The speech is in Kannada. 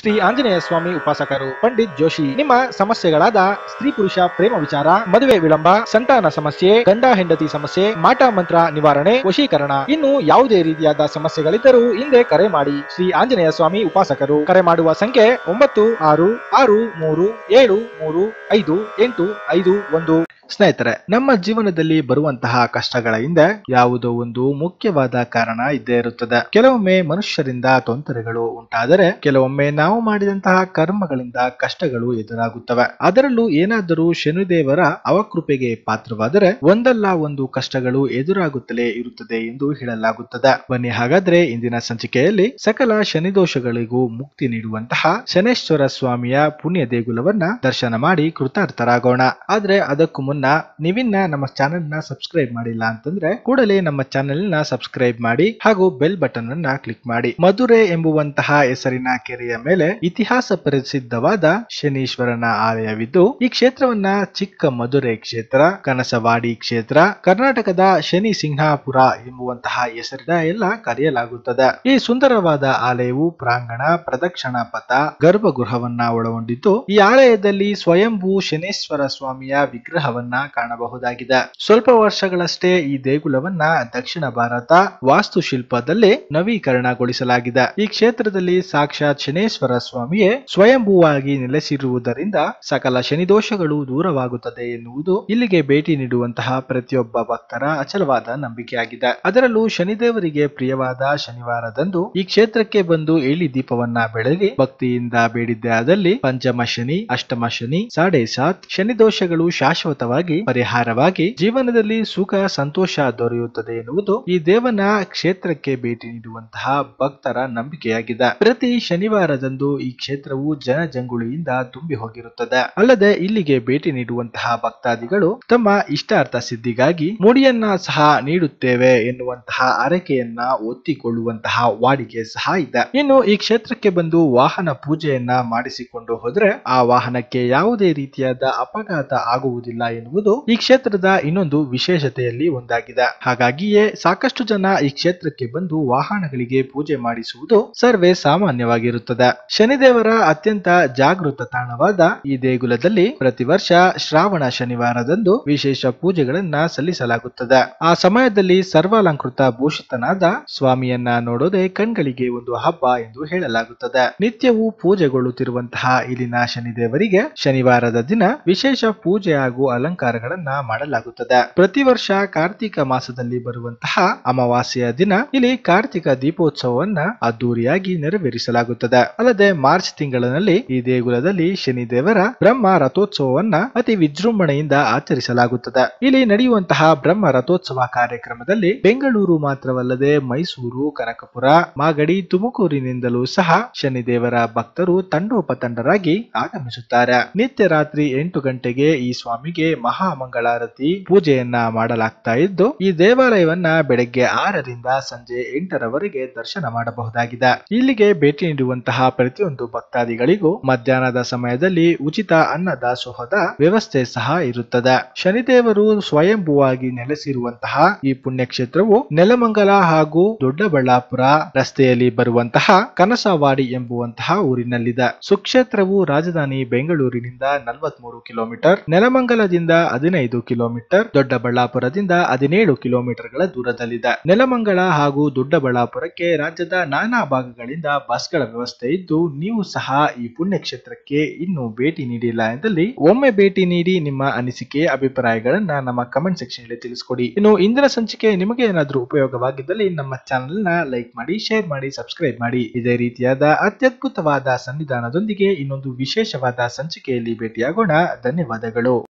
ಶ್ರೀ ಆಂಜನೇಯ ಸ್ವಾಮಿ ಉಪಾಸಕರು ಪಂಡಿತ್ ಜೋಶಿ ನಿಮ್ಮ ಸಮಸ್ಯೆಗಳಾದ ಸ್ತ್ರೀ ಪುರುಷ ಪ್ರೇಮ ವಿಚಾರ ಮದುವೆ ವಿಳಂಬ ಸಂತಾನ ಸಮಸ್ಯೆ ಗಂಡ ಹೆಂಡತಿ ಸಮಸ್ಯೆ ಮಾಟ ಮಂತ್ರ ನಿವಾರಣೆ ವಶೀಕರಣ ಇನ್ನು ಯಾವುದೇ ರೀತಿಯಾದ ಸಮಸ್ಯೆಗಳಿದ್ದರೂ ಹಿಂದೆ ಕರೆ ಮಾಡಿ ಶ್ರೀ ಆಂಜನೇಯ ಸ್ವಾಮಿ ಉಪಾಸಕರು ಕರೆ ಮಾಡುವ ಸಂಖ್ಯೆ ಒಂಬತ್ತು ಆರು ಆರು ಮೂರು ಏಳು ಮೂರು ಐದು ಎಂಟು ಐದು ಒಂದು ಸ್ನೇಹಿತರೆ ನಮ್ಮ ಜೀವನದಲ್ಲಿ ಬರುವಂತಹ ಕಷ್ಟಗಳ ಹಿಂದೆ ಯಾವುದೋ ಒಂದು ಮುಖ್ಯವಾದ ಕಾರಣ ಇದ್ದೇ ಇರುತ್ತದೆ ಕೆಲವೊಮ್ಮೆ ಮನುಷ್ಯರಿಂದ ತೊಂದರೆಗಳು ಉಂಟಾದರೆ ಕೆಲವೊಮ್ಮೆ ನಾವು ಮಾಡಿದಂತಹ ಕರ್ಮಗಳಿಂದ ಕಷ್ಟಗಳು ಎದುರಾಗುತ್ತವೆ ಅದರಲ್ಲೂ ಏನಾದರೂ ಶನಿದೇವರ ಅವಕೃಪೆಗೆ ಪಾತ್ರವಾದರೆ ಒಂದಲ್ಲ ಒಂದು ಕಷ್ಟಗಳು ಎದುರಾಗುತ್ತಲೇ ಇರುತ್ತದೆ ಎಂದು ಹೇಳಲಾಗುತ್ತದೆ ಬನ್ನಿ ಹಾಗಾದ್ರೆ ಇಂದಿನ ಸಂಚಿಕೆಯಲ್ಲಿ ಸಕಲ ಶನಿದೋಷಗಳಿಗೂ ಮುಕ್ತಿ ನೀಡುವಂತಹ ಶನೇಶ್ವರ ಸ್ವಾಮಿಯ ಪುಣ್ಯ ದೇಗುಲವನ್ನ ದರ್ಶನ ಮಾಡಿ ಕೃತಾರ್ಥರಾಗೋಣ ಆದ್ರೆ ಅದಕ್ಕೂ ಮುನ್ನ ನಿವಿನ್ನ ನಮ್ಮ ಚಾನೆಲ್ ನ ಸಬ್ಸ್ಕ್ರೈಬ್ ಮಾಡಿಲ್ಲ ಅಂತಂದ್ರೆ ಕೂಡಲೇ ನಮ್ಮ ಚಾನೆಲ್ ನ ಸಬ್ಸ್ಕ್ರೈಬ್ ಮಾಡಿ ಹಾಗೂ ಬೆಲ್ ಬಟನ್ ಅನ್ನ ಕ್ಲಿಕ್ ಮಾಡಿ ಮಧುರೆ ಎಂಬುವಂತಹ ಹೆಸರಿನ ಕೆರೆಯ ಮೇಲೆ ಮೇಲೆ ಇತಿಹಾಸ ಪ್ರಸಿದ್ಧವಾದ ಶನೀಶ್ವರನ ಆಲಯವಿದ್ದು ಈ ಕ್ಷೇತ್ರವನ್ನ ಚಿಕ್ಕ ಮಧುರೆ ಕ್ಷೇತ್ರ ಕನಸವಾಡಿ ಕ್ಷೇತ್ರ ಕರ್ನಾಟಕದ ಶನಿ ಸಿಂಹಾಪುರ ಎಂಬುವಂತಹ ಹೆಸರಿನ ಎಲ್ಲ ಕರೆಯಲಾಗುತ್ತದೆ ಈ ಸುಂದರವಾದ ಆಲಯವು ಪ್ರಾಂಗಣ ಪ್ರದಕ್ಷಿಣಾ ಪಥ ಗರ್ಭಗೃಹವನ್ನ ಒಳಗೊಂಡಿದ್ದು ಈ ಆಲಯದಲ್ಲಿ ಸ್ವಯಂಭೂ ಶನೇಶ್ವರ ಸ್ವಾಮಿಯ ವಿಗ್ರಹವನ್ನ ಕಾಣಬಹುದಾಗಿದೆ ಸ್ವಲ್ಪ ವರ್ಷಗಳಷ್ಟೇ ಈ ದೇಗುಲವನ್ನ ದಕ್ಷಿಣ ಭಾರತ ವಾಸ್ತುಶಿಲ್ಪದಲ್ಲಿ ನವೀಕರಣಗೊಳಿಸಲಾಗಿದೆ ಈ ಕ್ಷೇತ್ರದಲ್ಲಿ ಸಾಕ್ಷಾತ್ ಶನೇಶ್ವರ ಲಿಂಗೇಶ್ವರ ಸ್ವಾಮಿಯೇ ಸ್ವಯಂಭೂವಾಗಿ ನೆಲೆಸಿರುವುದರಿಂದ ಸಕಲ ಶನಿದೋಷಗಳು ದೂರವಾಗುತ್ತದೆ ಎನ್ನುವುದು ಇಲ್ಲಿಗೆ ಭೇಟಿ ನೀಡುವಂತಹ ಪ್ರತಿಯೊಬ್ಬ ಭಕ್ತರ ಅಚಲವಾದ ನಂಬಿಕೆಯಾಗಿದೆ ಅದರಲ್ಲೂ ಶನಿದೇವರಿಗೆ ಪ್ರಿಯವಾದ ಶನಿವಾರದಂದು ಈ ಕ್ಷೇತ್ರಕ್ಕೆ ಬಂದು ಏಳಿ ದೀಪವನ್ನ ಬೆಳಗಿ ಭಕ್ತಿಯಿಂದ ಬೇಡಿದ್ದೆ ಆದಲ್ಲಿ ಪಂಚಮ ಶನಿ ಅಷ್ಟಮ ಶನಿ ಸಾಡೆ ಸಾತ್ ಶನಿದೋಷಗಳು ಶಾಶ್ವತವಾಗಿ ಪರಿಹಾರವಾಗಿ ಜೀವನದಲ್ಲಿ ಸುಖ ಸಂತೋಷ ದೊರೆಯುತ್ತದೆ ಎನ್ನುವುದು ಈ ದೇವನ ಕ್ಷೇತ್ರಕ್ಕೆ ಭೇಟಿ ನೀಡುವಂತಹ ಭಕ್ತರ ನಂಬಿಕೆಯಾಗಿದೆ ಪ್ರತಿ ಶನಿವಾರದಂದು ಬಂದು ಈ ಕ್ಷೇತ್ರವು ಜನಜಂಗುಳಿಯಿಂದ ತುಂಬಿ ಹೋಗಿರುತ್ತದೆ ಅಲ್ಲದೆ ಇಲ್ಲಿಗೆ ಭೇಟಿ ನೀಡುವಂತಹ ಭಕ್ತಾದಿಗಳು ತಮ್ಮ ಇಷ್ಟಾರ್ಥ ಸಿದ್ಧಿಗಾಗಿ ಮುಡಿಯನ್ನ ಸಹ ನೀಡುತ್ತೇವೆ ಎನ್ನುವಂತಹ ಅರಕೆಯನ್ನ ಒತ್ತಿಕೊಳ್ಳುವಂತಹ ವಾಡಿಕೆ ಸಹ ಇದೆ ಇನ್ನು ಈ ಕ್ಷೇತ್ರಕ್ಕೆ ಬಂದು ವಾಹನ ಪೂಜೆಯನ್ನ ಮಾಡಿಸಿಕೊಂಡು ಹೋದ್ರೆ ಆ ವಾಹನಕ್ಕೆ ಯಾವುದೇ ರೀತಿಯಾದ ಅಪಘಾತ ಆಗುವುದಿಲ್ಲ ಎನ್ನುವುದು ಈ ಕ್ಷೇತ್ರದ ಇನ್ನೊಂದು ವಿಶೇಷತೆಯಲ್ಲಿ ಒಂದಾಗಿದೆ ಹಾಗಾಗಿಯೇ ಸಾಕಷ್ಟು ಜನ ಈ ಕ್ಷೇತ್ರಕ್ಕೆ ಬಂದು ವಾಹನಗಳಿಗೆ ಪೂಜೆ ಮಾಡಿಸುವುದು ಸರ್ವೇ ಸಾಮಾನ್ಯವಾಗಿರುತ್ತದೆ ಶನಿದೇವರ ಅತ್ಯಂತ ಜಾಗೃತ ತಾಣವಾದ ಈ ದೇಗುಲದಲ್ಲಿ ಪ್ರತಿ ವರ್ಷ ಶ್ರಾವಣ ಶನಿವಾರದಂದು ವಿಶೇಷ ಪೂಜೆಗಳನ್ನ ಸಲ್ಲಿಸಲಾಗುತ್ತದೆ ಆ ಸಮಯದಲ್ಲಿ ಸರ್ವಾಲಂಕೃತ ಭೂಷಿತನಾದ ಸ್ವಾಮಿಯನ್ನ ನೋಡೋದೇ ಕಣ್ಗಳಿಗೆ ಒಂದು ಹಬ್ಬ ಎಂದು ಹೇಳಲಾಗುತ್ತದೆ ನಿತ್ಯವೂ ಪೂಜೆಗೊಳ್ಳುತ್ತಿರುವಂತಹ ಇಲ್ಲಿನ ಶನಿದೇವರಿಗೆ ಶನಿವಾರದ ದಿನ ವಿಶೇಷ ಪೂಜೆ ಹಾಗೂ ಅಲಂಕಾರಗಳನ್ನ ಮಾಡಲಾಗುತ್ತದೆ ಪ್ರತಿ ವರ್ಷ ಕಾರ್ತಿಕ ಮಾಸದಲ್ಲಿ ಬರುವಂತಹ ಅಮಾವಾಸ್ಯೆಯ ದಿನ ಇಲ್ಲಿ ಕಾರ್ತಿಕ ದೀಪೋತ್ಸವವನ್ನ ಅದ್ದೂರಿಯಾಗಿ ನೆರವೇರಿಸಲಾಗುತ್ತದೆ ಅಲ್ಲದೆ ಮಾರ್ಚ್ ತಿಂಗಳಿನಲ್ಲಿ ಈ ದೇಗುಲದಲ್ಲಿ ಶನಿದೇವರ ಬ್ರಹ್ಮ ರಥೋತ್ಸವವನ್ನ ಅತಿ ವಿಜೃಂಭಣೆಯಿಂದ ಆಚರಿಸಲಾಗುತ್ತದೆ ಇಲ್ಲಿ ನಡೆಯುವಂತಹ ಬ್ರಹ್ಮ ರಥೋತ್ಸವ ಕಾರ್ಯಕ್ರಮದಲ್ಲಿ ಬೆಂಗಳೂರು ಮಾತ್ರವಲ್ಲದೆ ಮೈಸೂರು ಕನಕಪುರ ಮಾಗಡಿ ತುಮಕೂರಿನಿಂದಲೂ ಸಹ ಶನಿದೇವರ ಭಕ್ತರು ತಂಡೋಪತಂಡರಾಗಿ ಆಗಮಿಸುತ್ತಾರೆ ನಿತ್ಯ ರಾತ್ರಿ ಎಂಟು ಗಂಟೆಗೆ ಈ ಸ್ವಾಮಿಗೆ ಮಹಾಮಂಗಳಾರತಿ ಪೂಜೆಯನ್ನ ಮಾಡಲಾಗ್ತಾ ಇದ್ದು ಈ ದೇವಾಲಯವನ್ನ ಬೆಳಗ್ಗೆ ಆರರಿಂದ ಸಂಜೆ ಎಂಟರವರೆಗೆ ದರ್ಶನ ಮಾಡಬಹುದಾಗಿದೆ ಇಲ್ಲಿಗೆ ಭೇಟಿ ನೀಡುವಂತಹ ಪ್ರತಿಯೊಂದು ಭಕ್ತಾದಿಗಳಿಗೂ ಮಧ್ಯಾಹ್ನದ ಸಮಯದಲ್ಲಿ ಉಚಿತ ಅನ್ನದಾಸೋಹದ ವ್ಯವಸ್ಥೆ ಸಹ ಇರುತ್ತದೆ ಶನಿದೇವರು ಸ್ವಯಂಭೂವಾಗಿ ನೆಲೆಸಿರುವಂತಹ ಈ ಪುಣ್ಯಕ್ಷೇತ್ರವು ನೆಲಮಂಗಲ ಹಾಗೂ ದೊಡ್ಡಬಳ್ಳಾಪುರ ರಸ್ತೆಯಲ್ಲಿ ಬರುವಂತಹ ಕನಸವಾಡಿ ಎಂಬುವಂತಹ ಊರಿನಲ್ಲಿದೆ ಸುಕ್ಷೇತ್ರವು ರಾಜಧಾನಿ ಬೆಂಗಳೂರಿನಿಂದ ನಲವತ್ಮೂರು ಕಿಲೋಮೀಟರ್ ನೆಲಮಂಗಲದಿಂದ ಹದಿನೈದು ಕಿಲೋಮೀಟರ್ ದೊಡ್ಡಬಳ್ಳಾಪುರದಿಂದ ಹದಿನೇಳು ಕಿಲೋಮೀಟರ್ಗಳ ದೂರದಲ್ಲಿದೆ ನೆಲಮಂಗಲ ಹಾಗೂ ದೊಡ್ಡಬಳ್ಳಾಪುರಕ್ಕೆ ರಾಜ್ಯದ ನಾನಾ ಭಾಗಗಳಿಂದ ಬಸ್ಗಳ ವ್ಯವಸ್ಥೆ ಇದ್ದು ಕುರಿತು ನೀವು ಸಹ ಈ ಪುಣ್ಯಕ್ಷೇತ್ರಕ್ಕೆ ಇನ್ನೂ ಭೇಟಿ ನೀಡಿಲ್ಲ ಎಂದಲ್ಲಿ ಒಮ್ಮೆ ಭೇಟಿ ನೀಡಿ ನಿಮ್ಮ ಅನಿಸಿಕೆ ಅಭಿಪ್ರಾಯಗಳನ್ನ ನಮ್ಮ ಕಮೆಂಟ್ ಸೆಕ್ಷನ್ ಅಲ್ಲಿ ತಿಳಿಸ್ಕೊಡಿ ಇನ್ನು ಇಂದಿನ ಸಂಚಿಕೆ ನಿಮಗೆ ಏನಾದರೂ ಉಪಯೋಗವಾಗಿದ್ದಲ್ಲಿ ನಮ್ಮ ಚಾನೆಲ್ ಲೈಕ್ ಮಾಡಿ ಶೇರ್ ಮಾಡಿ ಸಬ್ಸ್ಕ್ರೈಬ್ ಮಾಡಿ ಇದೇ ರೀತಿಯಾದ ಅತ್ಯದ್ಭುತವಾದ ಸನ್ನಿಧಾನದೊಂದಿಗೆ ಇನ್ನೊಂದು ವಿಶೇಷವಾದ ಸಂಚಿಕೆಯಲ್ಲಿ ಭೇಟಿಯಾಗೋಣ ಧನ್ಯವಾದಗಳು